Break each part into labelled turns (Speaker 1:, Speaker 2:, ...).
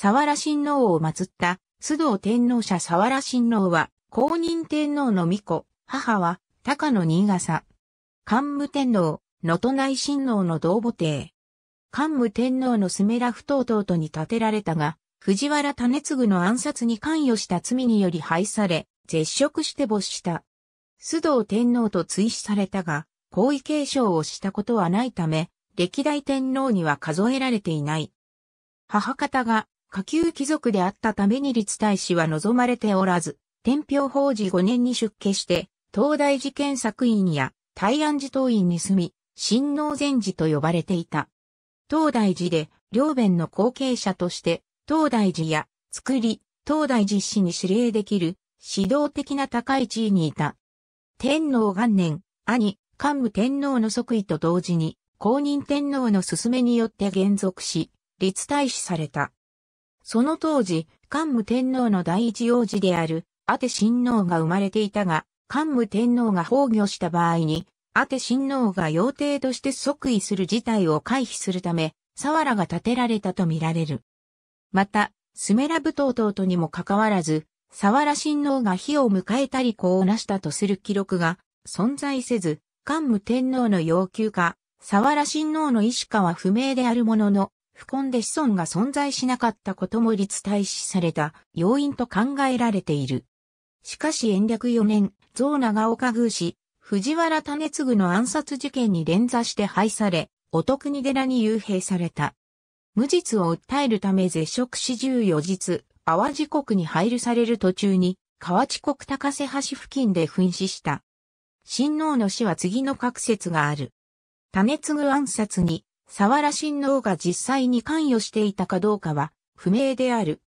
Speaker 1: 沢良親王を祀った須藤天皇者沢良親王は公認天皇の御子、母は高野新笠。桓武天皇、能登内親王の同母帝。桓武天皇のスメラ不等々とに建てられたが、藤原種次の暗殺に関与した罪により廃され、絶食して没した。須藤天皇と追試されたが、皇位継承をしたことはないため、歴代天皇には数えられていない。母方が下級貴族であったために立大使は望まれておらず、天平法事5年に出家して、東大寺検索院や大安寺東院に住み、新能禅寺と呼ばれていた。東大寺で、両弁の後継者として、東大寺や、作り、東大寺市に指令できる、指導的な高い地位にいた。天皇元年、兄、桓武天皇の即位と同時に、公認天皇の勧めによって減属し、立大使された。その当時、桓武天皇の第一王子である、阿て親王が生まれていたが、桓武天皇が崩御した場合に、阿て親王が妖帝として即位する事態を回避するため、ワラが建てられたとみられる。また、スメラブ島等々にもかかわらず、ワラ親王が火を迎えたり子を成したとする記録が存在せず、桓武天皇の要求か、ワラ親王の意思かは不明であるものの、不根で子孫が存在しなかったことも立体視された要因と考えられている。しかし延暦4年、増長岡宮氏、藤原種次の暗殺事件に連座して廃され、お得に寺に幽閉された。無実を訴えるため絶食し14日、淡路国に配慮される途中に、河内国高瀬橋付近で噴死した。親王の死は次の各説がある。種継ぐ暗殺に、沢良親王が実際に関与していたかどうかは不明である。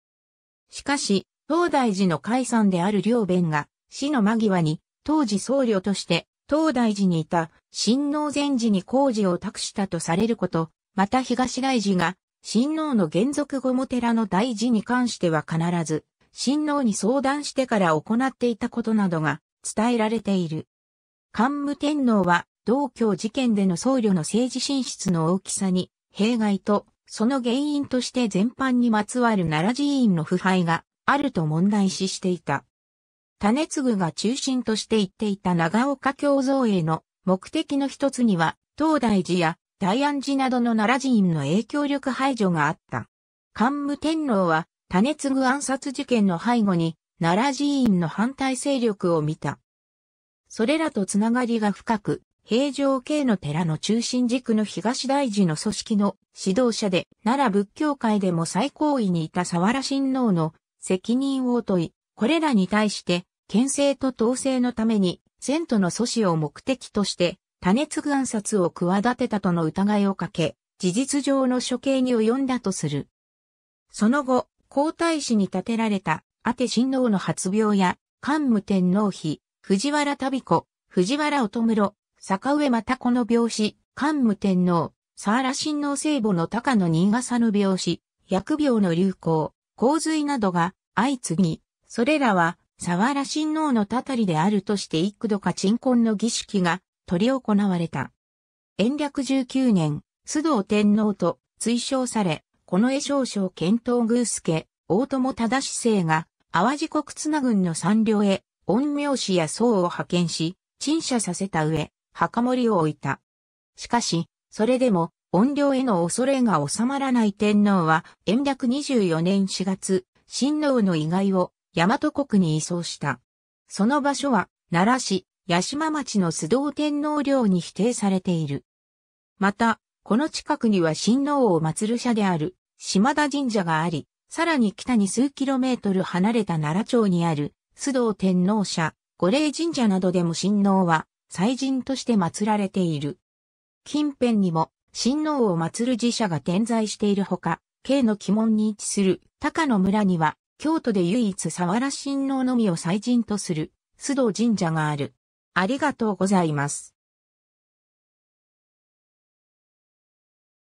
Speaker 1: しかし、東大寺の解散である両弁が死の間際に当時僧侶として東大寺にいた親王禅寺に工事を託したとされること、また東大寺が親王の原属後も寺の大事に関しては必ず親王に相談してから行っていたことなどが伝えられている。桓武天皇は同教事件での僧侶の政治進出の大きさに、弊害と、その原因として全般にまつわる奈良寺院の腐敗があると問題視していた。種継が中心として言っていた長岡京造営の目的の一つには、東大寺や大安寺などの奈良寺院の影響力排除があった。桓武天皇は、種継暗殺事件の背後に、奈良寺院の反対勢力を見た。それらとつながりが深く、平城京の寺の中心軸の東大寺の組織の指導者で、奈良仏教界でも最高位にいた沢良親王の責任を問い、これらに対して、県政と統制のために、前途の阻止を目的として、多熱暗殺を企てたとの疑いをかけ、事実上の処刑に及んだとする。その後、皇太子に建てられた、阿て親王の発病や、桓武天皇妃、藤原旅子、藤原乙室、坂上又子の病死、桓武天皇、沢良親王聖母の高野新笠の病死、薬病の流行、洪水などが相次ぎ、それらは沢良親王のたたりであるとして幾度か鎮魂の儀式が取り行われた。延暦19年、須藤天皇と追称され、この絵少将検討宮助、大友忠政が、淡路国綱軍の三領へ、恩苗氏や僧を派遣し、陳謝させた上、墓守を置いた。しかし、それでも、怨霊への恐れが収まらない天皇は、延暦24年4月、神王の遺骸を大和国に移送した。その場所は、奈良市、八島町の須藤天皇陵に指定されている。また、この近くには神王を祀る社である、島田神社があり、さらに北に数キロメートル離れた奈良町にある、須藤天皇社、五霊神社などでも神王は、祭神として祀られている。近辺にも、神皇を祀る寺社が点在しているほか、京の鬼門に位置する高野村には、京都で唯一沢原親王のみを祭神とする須藤神社がある。ありがとうございます。